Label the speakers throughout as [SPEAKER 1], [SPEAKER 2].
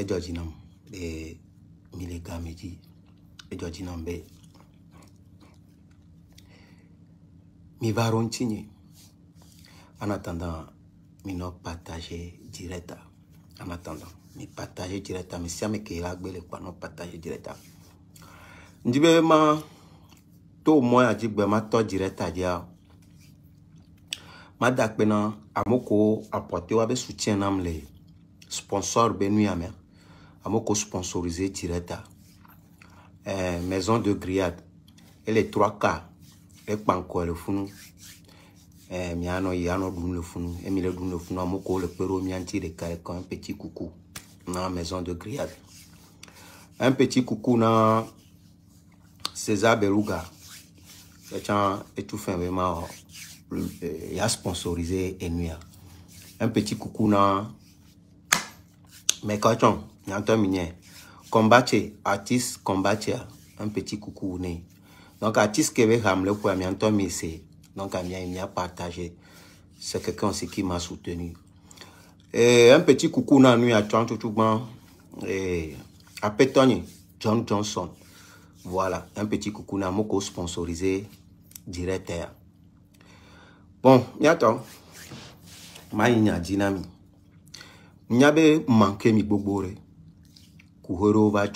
[SPEAKER 1] ɛdzɔ dzi nam le mi le game dzi ɛdzɔ dzi nam be miva ɖo ŋutinye en attendant minɔ partage directa en attendant mi partage directa mi siame ke la gbe le kpa nɔ partage directa ŋdi be ma to mɔ ya dzi gbe ma tɔ directa dzia ma da akpe na amewo ko apɔte wa be soutien nam le sponsor be nu ya mea à Moko sponsorisé Tireta, eh, Maison de Griade, et les trois k et Panko et le Founou, et Miano Yano le Founou, et mille Doum le Founou, à le Perro Mianti de un petit coucou, dans la Maison de Griade. Un petit coucou dans César Beluga, et tout fait vraiment, euh, il a sponsorisé Enuia. Un petit coucou dans mais quand on Minier. Combattre, artiste, combattre. Un petit coucou né. Donc, artiste veut le pour Yanton Missé. Donc, Amien, il a partagé. C'est quelqu'un aussi qui m'a soutenu. Et un petit coucou dans nuit à tout monde. Et à Pétogne, John Johnson. Voilà, un petit coucou dans co sponsorisé Directeur. Bon, bientôt. Maïna dynamique nyabe manqué manke mi gbogbo rẹ kuhorewo va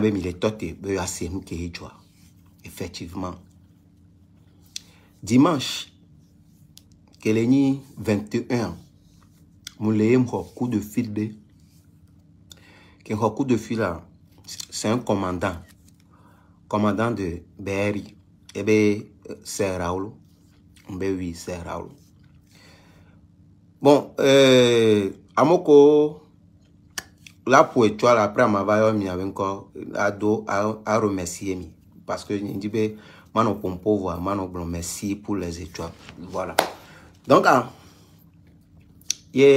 [SPEAKER 1] be mi le be e effectivement dimanche le 21 mu le eu coup de fil de. ke coup de fil c'est un commandant commandant de et C'est eh ben, euh, Raoul. Raoul. c'est Raoul. c'est Raoul. Bon, eh, amon ko la pou etwal apre ma vayon mi aven kon a do a remesye mi. Paske nin dibe manon pon po vwa, manon pon remesye pou le zetwap. Vwala. Donka, ye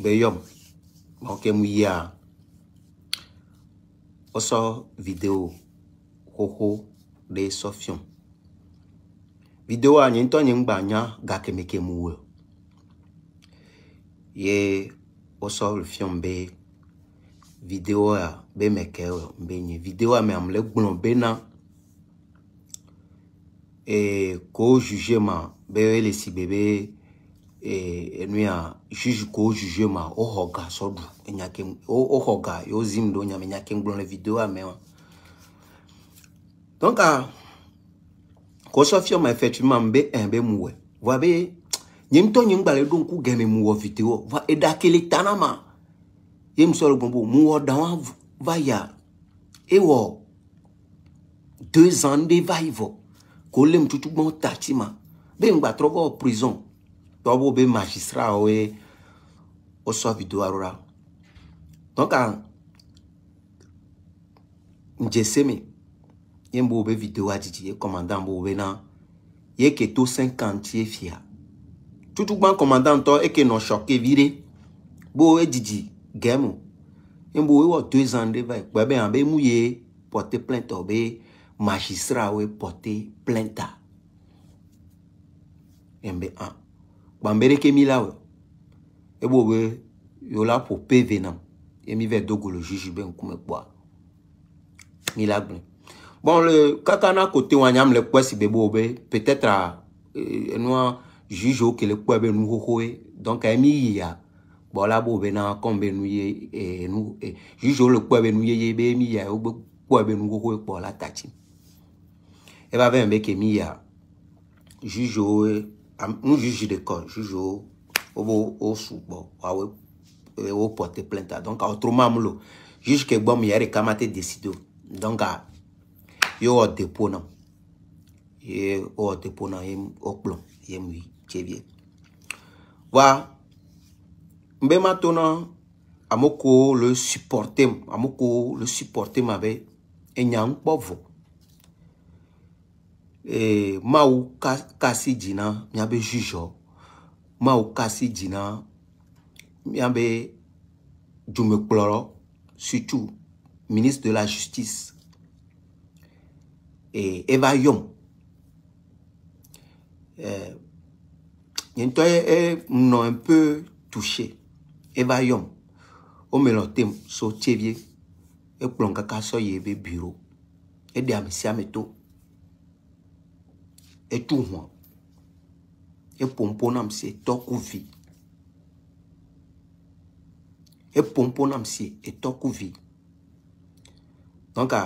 [SPEAKER 1] be yon. Mwen bon, kem ou ya. Oso video. Koko de Sofyon. Video an yon ton yon banya gake me kem ou yo. Ye, o sol fyonbe, video ya, be meke, be nye, video ame amelek blon be nan, e, ko jujema, be we lesi bebe, e, enwe ya, jujiko jujema, o hoga, so, e o hoga, yo zimdo, nyame, nyakem blon le video ame an. Ton ka, ko sol fyonbe efektivman be enbe mwe, vwa be e? Yem ton yem bale don kou gen me mou wavite yo. Va edake li tanama. Yem sou yon bonbo. Mou wadan wavaya. E wou. Dezande vayvo. Kole mtoutou bon tati man. Be yon batro wou waprizon. To waboube magistra we. Oswa videwa rora. Ton kan. Mdje seme. Yen boube videwa di di. Komandan boube nan. Ye ketou 50 ye fia. Toutoukman komandanton eke non chok e vire. Bo ou e didi, gem ou. Yen bo ou e ou tezande vay. Kwebe yon be mouye, pote plenta ou be. Majisra ou e pote plenta. Yen be an. Bambe reke mi la ou. E bo ou e, yon la pou pe venan. Yen mi ve dogolo jiji ben koume kwa. Mi la gwen. Bon le, kakana kote wan yam le kwe si be bo ou be. Pe tètra, yon e, e, nou a juge okele kpɔ ebe nu xoxo ye donc emi yia bɔla bo bena kɔm be nu ye ee nu ee juge wo le kpɔ ebe nu yeye be emi yia wo gbe kpɔ ebe nu xoxo ye kpɔ la tatsi eba be be ke mi yia juge wo euh, nu juge de kɔ juge wo wo bo wo sugbɔ wawo wo porte plainte donc autrement mu lo juge ke gbɔ mu yɛ ɖeka ma te décide o donc ye wɔ dépôt na ye wɔ dépôt na ye wokplɔ ye mu yi. Voilà. wa maintenant tona amoko le supporter amoko le supporter mabe enyang nkpovo e, e mawu kasi jina miabe jujo mawu kasi jina miabe jumekploro surtout ministre de la justice Et eva yom e, yentɔ ye enɔ un peu touché eva yɔm womelɔ tem so tsevie ekplɔm kaka sɔ yi ebe biro eɖe ame sia ame to etu hɔ eƒompo nam si etɔkuvi eƒompo nam si etɔkuvi dɔnka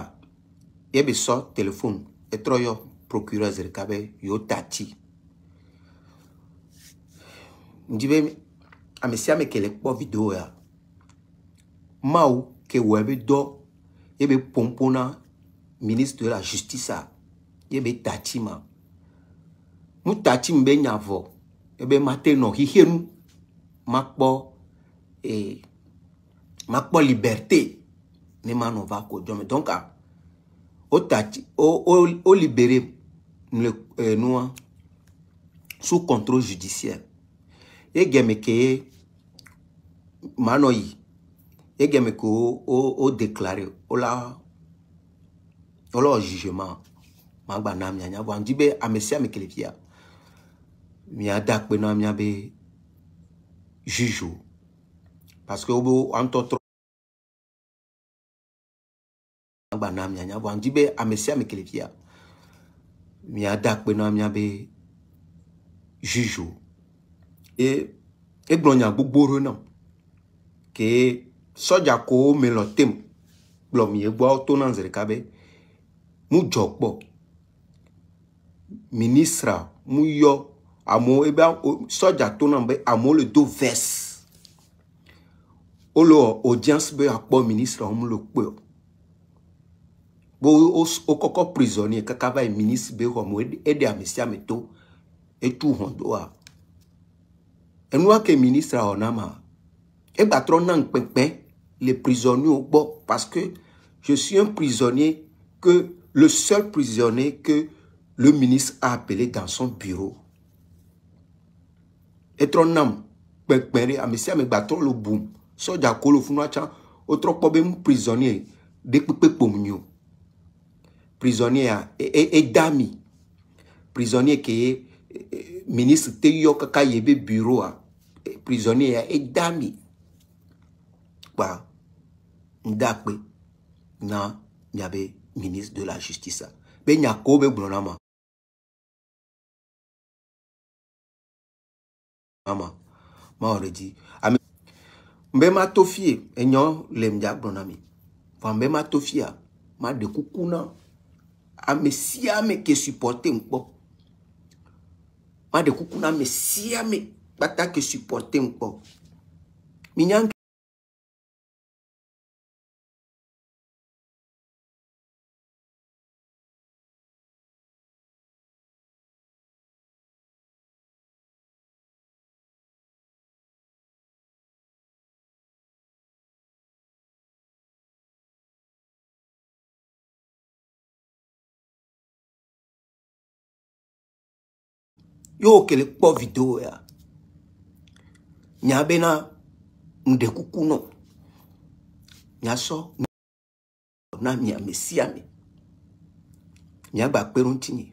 [SPEAKER 1] yebe sɔ telefone etrɔ yɔ procureur zerika be yewo ta ti. m dibe, ame sya me kelek po video ya, ma ou ke webe do, yebe pompona, ministre la justisa, yebe tati man. Mou tati mbe njavo, yebe mate non, hihen nou, mak po, e, mak po liberte, nemano vako. Don ka, ou libere, nou e, an, sou kontro judisyen. egeme ke manɔ yi egeme ke o o o declare o la o la o jugement maa gba na mianya bɔ andi be ame sia ame kele fia miada kpe na mia be juge o parce que o be an tɔ trɔ maa gba na mianya bɔ andi be ame sia ame kele fia miada kpe na mia be juge ye egblɔ nya gbogbo ɖo nam ke sɔdza kowo me lɔ tem kplɔ mi egbɔawo to na zeɖeka be mu dzɔ kpɔ ministra mu yɔ amewo ebe sɔdza to nam be amewo le do vɛs wole audience be akpɔ ministra wo mu le kpɔe o bo wokɔkɔ prisonnier kaka va yi ministre be xɔme eɖe ame to etu hɔn doa. enua ke ministre ona ma egbatrɔ patron nkpekpe les prisonniers au bord parce que je suis un prisonnier que le seul prisonnier que le ministre a appelé dans son bureau. Et nam kpɛnkpɛn ɖe ame avec ame patron le bum sɔdza ko le funua autre wotrɔ prisonnier ɖe kpekpe kpom prisonnier a eda e, e prisonnier qui sont... ministre tɛ yɔ kaka ye bɛ bureau a eh, prisonnier ya e da mi kpa n da kpe na nya bɛ ministre de la justice a bɛ nya ko bɛ gblɔna ma ama ma ɔrɛ di ami n bɛ ma to fie enyɔ le n ja gblɔna mi fa n bɛ ma to fie a ma de kuku na ame sia ame ke supporte n kpɔ. ma de kuku na me sia bata kpata ke supporte mkpɔ minyanke. yo okele kpɔ video ya nya bena ŋdekuku nɔ nyasɔ na mia me sia me miagba kpeɖo ŋuti nyi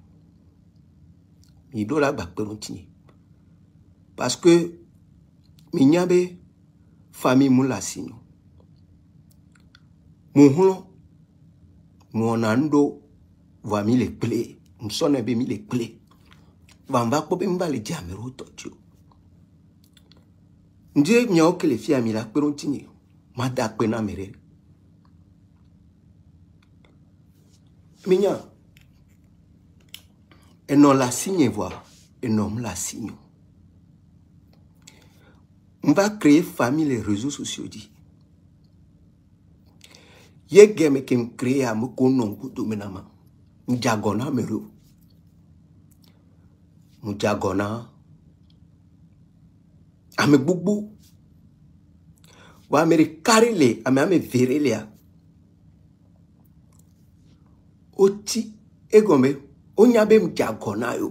[SPEAKER 1] miɖo la gba kpeɖo ŋuti nyi parce que minya be fami mu le asi nyo mo hlɔ mo wɔna nu ɖo voa mi le kple musɔnɛ be mi le kple. vanhu vakpope mi va le dzea mi ro tɔdzi o ndie miawo ke le fia mi le akpe ɖo Ma mada akpe na mi ɖe minya enɔ le asinye vɔa enɔm le asinye o n va créer famille le réseaux sociaux dzi ye gɛme ke n créer a me ko nɔ ŋkuto mi na ma n dze agɔ na mi ɖo mujagɔna ame gbogbo wo ame ɖeka ɖe le ame ame ve ɖe lea wotsi egɔme wonya be mujagɔna yo